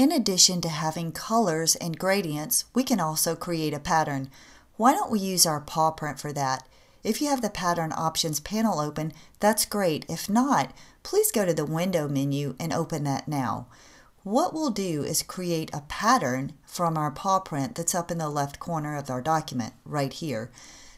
In addition to having colors and gradients, we can also create a pattern. Why don't we use our paw print for that? If you have the pattern options panel open, that's great. If not, please go to the window menu and open that now. What we'll do is create a pattern from our paw print that's up in the left corner of our document right here.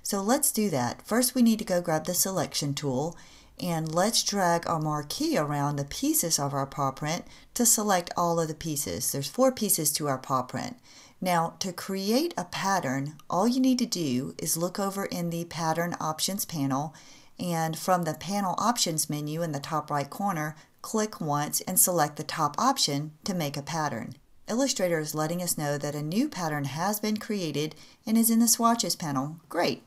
So let's do that. First, we need to go grab the selection tool and let's drag our marquee around the pieces of our paw print to select all of the pieces. There's four pieces to our paw print. Now to create a pattern, all you need to do is look over in the pattern options panel and from the panel options menu in the top right corner, click once and select the top option to make a pattern. Illustrator is letting us know that a new pattern has been created and is in the swatches panel. Great!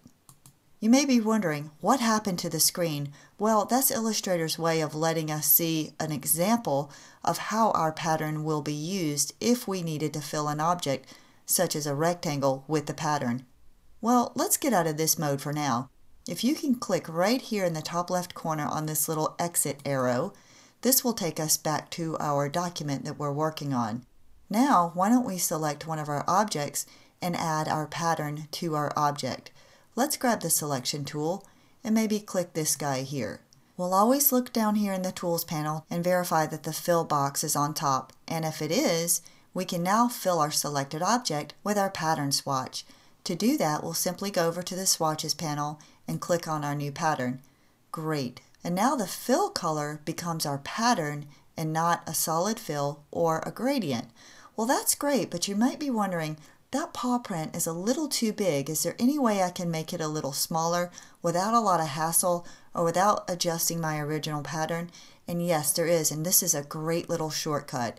You may be wondering, what happened to the screen? Well, that's Illustrator's way of letting us see an example of how our pattern will be used if we needed to fill an object, such as a rectangle, with the pattern. Well, let's get out of this mode for now. If you can click right here in the top left corner on this little exit arrow, this will take us back to our document that we're working on. Now, why don't we select one of our objects and add our pattern to our object. Let's grab the selection tool and maybe click this guy here. We'll always look down here in the tools panel and verify that the fill box is on top. And if it is, we can now fill our selected object with our pattern swatch. To do that, we'll simply go over to the swatches panel and click on our new pattern. Great. And now the fill color becomes our pattern and not a solid fill or a gradient. Well, that's great, but you might be wondering, that paw print is a little too big. Is there any way I can make it a little smaller without a lot of hassle or without adjusting my original pattern? And yes, there is, and this is a great little shortcut.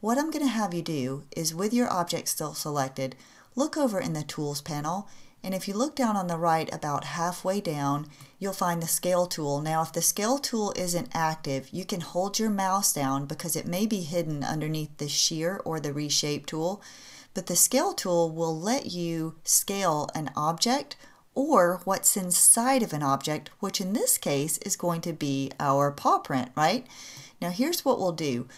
What I'm gonna have you do is with your object still selected, look over in the tools panel and if you look down on the right about halfway down, you'll find the scale tool. Now, if the scale tool isn't active, you can hold your mouse down because it may be hidden underneath the shear or the reshape tool but the scale tool will let you scale an object or what's inside of an object, which in this case is going to be our paw print, right? Now here's what we'll do.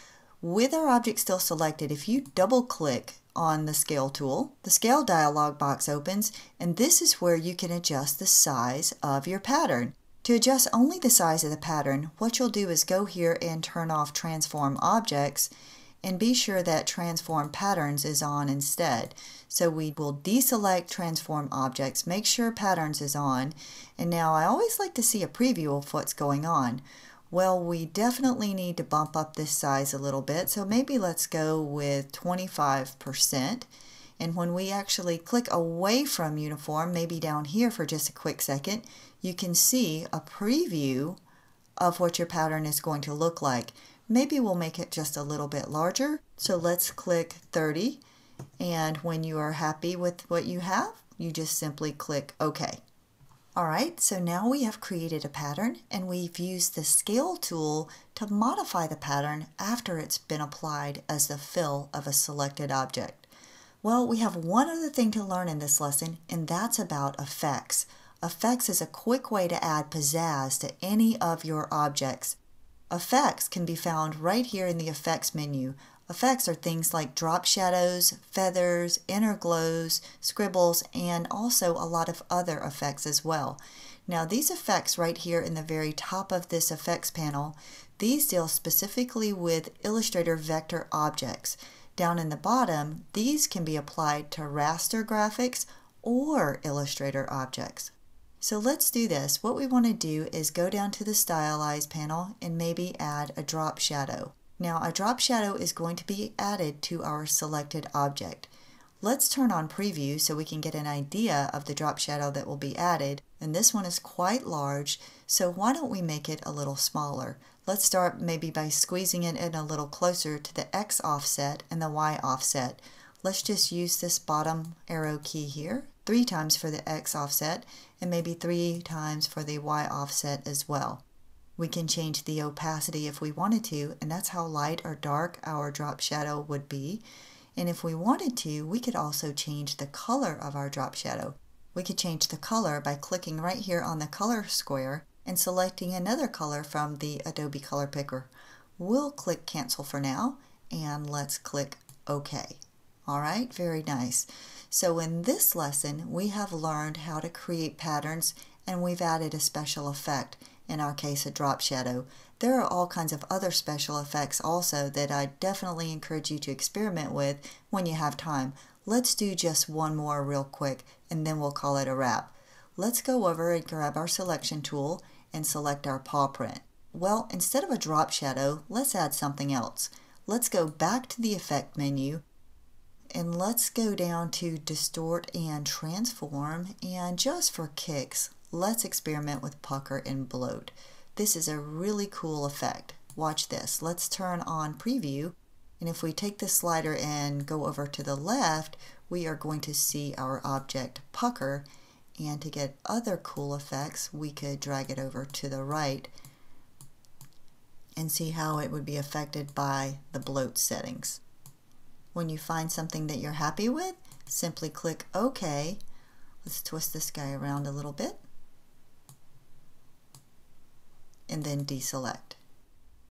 With our object still selected, if you double click on the scale tool, the scale dialog box opens, and this is where you can adjust the size of your pattern. To adjust only the size of the pattern, what you'll do is go here and turn off transform objects and be sure that transform patterns is on instead. So we will deselect transform objects, make sure patterns is on, and now I always like to see a preview of what's going on. Well, we definitely need to bump up this size a little bit, so maybe let's go with 25%. And when we actually click away from uniform, maybe down here for just a quick second, you can see a preview of what your pattern is going to look like. Maybe we'll make it just a little bit larger. So let's click 30. And when you are happy with what you have, you just simply click OK. All right, so now we have created a pattern and we've used the scale tool to modify the pattern after it's been applied as the fill of a selected object. Well, we have one other thing to learn in this lesson, and that's about effects. Effects is a quick way to add pizzazz to any of your objects. Effects can be found right here in the effects menu. Effects are things like drop shadows, feathers, inner glows, scribbles, and also a lot of other effects as well. Now these effects right here in the very top of this effects panel, these deal specifically with Illustrator vector objects. Down in the bottom, these can be applied to raster graphics or Illustrator objects. So let's do this. What we want to do is go down to the Stylize panel and maybe add a drop shadow. Now a drop shadow is going to be added to our selected object. Let's turn on preview so we can get an idea of the drop shadow that will be added. And this one is quite large, so why don't we make it a little smaller? Let's start maybe by squeezing it in a little closer to the X offset and the Y offset. Let's just use this bottom arrow key here three times for the x offset, and maybe three times for the y offset as well. We can change the opacity if we wanted to, and that's how light or dark our drop shadow would be. And if we wanted to, we could also change the color of our drop shadow. We could change the color by clicking right here on the color square and selecting another color from the Adobe Color Picker. We'll click Cancel for now, and let's click OK. All right, very nice. So in this lesson, we have learned how to create patterns and we've added a special effect, in our case a drop shadow. There are all kinds of other special effects also that I definitely encourage you to experiment with when you have time. Let's do just one more real quick and then we'll call it a wrap. Let's go over and grab our selection tool and select our paw print. Well, instead of a drop shadow, let's add something else. Let's go back to the effect menu and let's go down to distort and transform. And just for kicks, let's experiment with pucker and bloat. This is a really cool effect. Watch this. Let's turn on preview. And if we take the slider and go over to the left, we are going to see our object pucker. And to get other cool effects, we could drag it over to the right and see how it would be affected by the bloat settings. When you find something that you're happy with, simply click OK. Let's twist this guy around a little bit and then deselect.